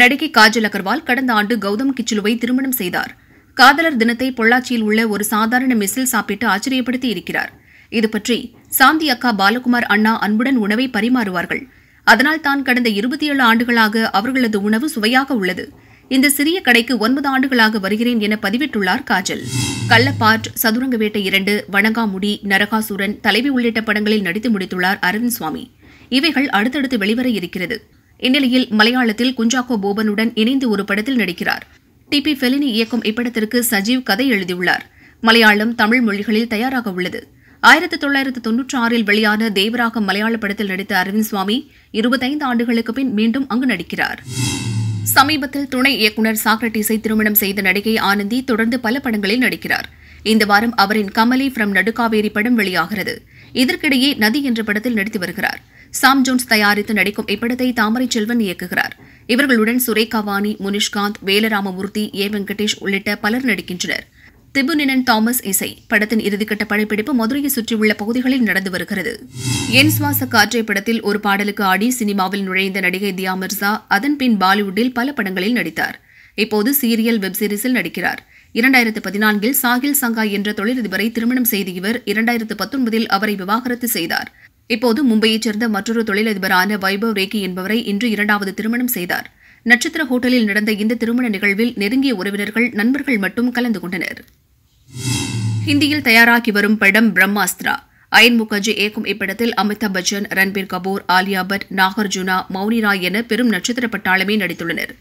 நடிகை காஜல் அகர்வால் கடந்த ஆண்டு கௌதம் கிச்சுலுவை திருமணம் செய்தார் காதலர் தினத்தை பொள்ளாச்சியில் உள்ள ஒரு சாதாரண மிஸ்ஸில் சாப்பிட்டு ஆச்சரியப்படுத்தி இருக்கிறார் இதுபற்றி சாந்தி அக்கா பாலகுமார் அண்ணா அன்புடன் உணவை பரிமாறுவார்கள் அதனால் தான் கடந்த இருபத்தி ஏழு ஆண்டுகளாக அவர்களது உணவு சுவையாக உள்ளது இந்த சிறிய கடைக்கு ஒன்பது ஆண்டுகளாக வருகிறேன் என பதிவிட்டுள்ளார் காஜல் கள்ளப்பாற் சதுரங்க வேட்டை இரண்டு வணங்காமுடி நரகாசுரன் தலைவி உள்ளிட்ட படங்களில் நடித்து முடித்துள்ளார் அரவிந்த் சுவாமி இவைகள் அடுத்தடுத்து வெளிவர இருக்கிறது இந்நிலையில் மலையாளத்தில் குஞ்சாக்கோ போபனுடன் இணைந்து ஒரு படத்தில் நடிக்கிறார் டி பி ஃபெலினி இயக்கும் இப்படத்திற்கு சஜீவ் கதை எழுதியுள்ளார் மலையாளம் தமிழ் மொழிகளில் தயாராக உள்ளது ஆயிரத்தி தொள்ளாயிரத்து தொன்னூற்றி ஆறில் வெளியான தேவராக மலையாள படத்தில் நடித்த அரவிந்த் சுவாமி இருபத்தைந்து ஆண்டுகளுக்கு பின் மீண்டும் அங்கு நடிக்கிறார் சமீபத்தில் துணை இயக்குநர் சாக்ரட்டிஸை திருமணம் செய்த நடிகை ஆனந்தி தொடர்ந்து பல படங்களில் நடிக்கிறார் இந்த வாரம் அவரின் கமலி ஃப்ரம் நடுக்காவேரி படம் வெளியாகிறது இதற்கிடையே நதி என்ற படத்தில் நடித்து வருகிறார் சாம் ஜோன்ஸ் தயாரித்து நடிக்கும் இப்படத்தை தாமரை செல்வன் இயக்குகிறார் இவர்களுடன் சுரேகா வாணி முனிஷ்காந்த் வேலராமமூர்த்தி ஏ வெங்கடேஷ் உள்ளிட்ட பலர் நடிக்கின்றனர் திபுனினன் தாமஸ் இசை படத்தின் இறுதிக்கட்ட படப்பிடிப்பு மதுரையை சுற்றியுள்ள பகுதிகளில் நடந்து வருகிறது என் சுவாச காற்றை படத்தில் ஒரு பாடலுக்கு ஆடி சினிமாவில் நுழைந்த நடிகை தியா மிர்சா அதன் பின் பாலிவுட்டில் பல படங்களில் நடித்தார் இப்போது சீரியல் வெப் சீரிஸில் நடிக்கிறார் இரண்டாயிரத்து பதினான்கில் சாகில் சங்கா என்ற தொழிலதிபரை திருமணம் செய்த இவர் இரண்டாயிரத்து பத்தொன்பதில் அவரை விவாகரத்து செய்தார் இப்போது மும்பையைச் சேர்ந்த மற்றொரு தொழிலதிபரான வைபவ் ரேகி என்பவரை இன்று இரண்டாவது திருமணம் செய்தார் நட்சத்திர ஹோட்டலில் நடந்த இந்த திருமண நிகழ்வில் நெருங்கிய உறவினர்கள் நண்பர்கள் மட்டும் கலந்து கொண்டனர் ஹிந்தியில் தயாராகி வரும் படம் பிரம்மாஸ்திரா அயன் முகர்ஜி இயக்கும் இப்படத்தில் அமிதாப் பச்சன் ரன்பீர் கபூர் ஆலியா பட் நாகார்ஜுனா மௌனி ராய் என பெரும் நட்சத்திர பட்டாளமே நடித்துள்ளனர்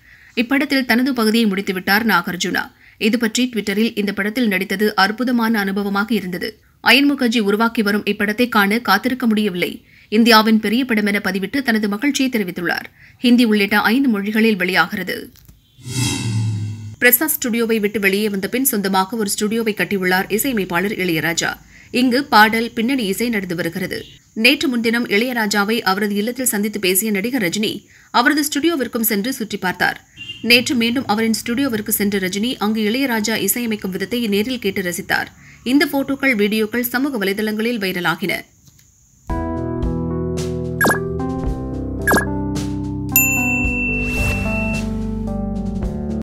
இப்படத்தில் தனது பகுதியை முடித்துவிட்டார் நாகார்ஜுனா இதுபற்றி ட்விட்டரில் டுவிட்டரில் இந்த படத்தில் நடித்தது அற்புதமான அனுபவமாக இருந்தது அயன் முகர்ஜி உருவாக்கி வரும் இப்படத்தை காண காத்திருக்க முடியவில்லை இந்தியாவின் பெரிய படம் என பதிவிட்டு தனது மகிழ்ச்சியை தெரிவித்துள்ளார் ஹிந்தி உள்ளிட்ட ஐந்து மொழிகளில் வெளியாகிறது பிரசாத் ஸ்டுடியோவை விட்டு வெளியே வந்த பின் சொந்தமாக ஒரு ஸ்டுடியோவை கட்டியுள்ளார் இசையமைப்பாளர் இளையராஜா இங்கு பாடல் பின்னணி இசை நடந்து வருகிறது நேற்று முன்தினம் இளையராஜாவை அவரது இல்லத்தில் சந்தித்து பேசிய நடிகர் ரஜினி அவரது ஸ்டுடியோவிற்கும் சென்று சுற்றி பார்த்தார் நேற்று மீண்டும் அவரின் ஸ்டுடியோவிற்கு சென்ற ரஜினி அங்கு இளையராஜா இசையமைக்கும் விதத்தை நேரில் கேட்டு ரசித்தார் இந்த போட்டோக்கள் வீடியோக்கள் சமூக வலைதளங்களில் வைரலாகின